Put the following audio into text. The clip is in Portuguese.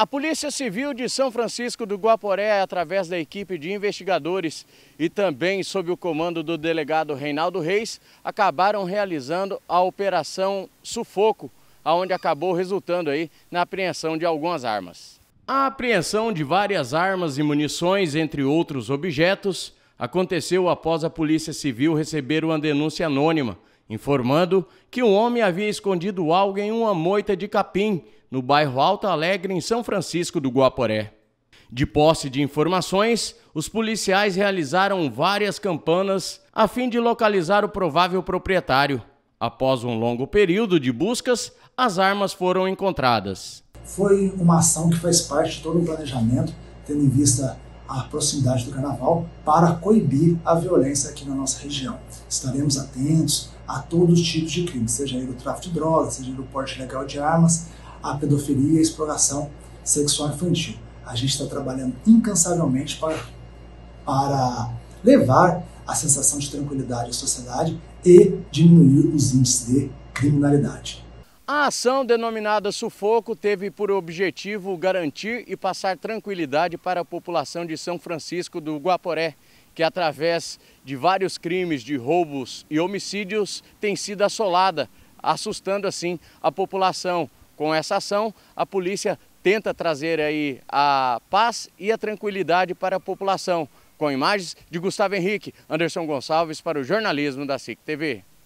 A Polícia Civil de São Francisco do Guaporé, através da equipe de investigadores e também sob o comando do delegado Reinaldo Reis, acabaram realizando a Operação Sufoco, aonde acabou resultando aí na apreensão de algumas armas. A apreensão de várias armas e munições, entre outros objetos, aconteceu após a Polícia Civil receber uma denúncia anônima informando que um homem havia escondido algo em uma moita de capim no bairro Alto Alegre, em São Francisco do Guaporé. De posse de informações, os policiais realizaram várias campanas a fim de localizar o provável proprietário. Após um longo período de buscas, as armas foram encontradas. Foi uma ação que faz parte de todo o planejamento, tendo em vista a proximidade do carnaval, para coibir a violência aqui na nossa região estaremos atentos a todos os tipos de crimes, seja ele o tráfico de drogas, seja ele o porte ilegal de armas, a pedofilia e a exploração sexual infantil. A gente está trabalhando incansavelmente para, para levar a sensação de tranquilidade à sociedade e diminuir os índices de criminalidade. A ação denominada Sufoco teve por objetivo garantir e passar tranquilidade para a população de São Francisco do Guaporé que através de vários crimes de roubos e homicídios tem sido assolada, assustando assim a população. Com essa ação, a polícia tenta trazer aí a paz e a tranquilidade para a população. Com imagens de Gustavo Henrique, Anderson Gonçalves para o jornalismo da SIC TV.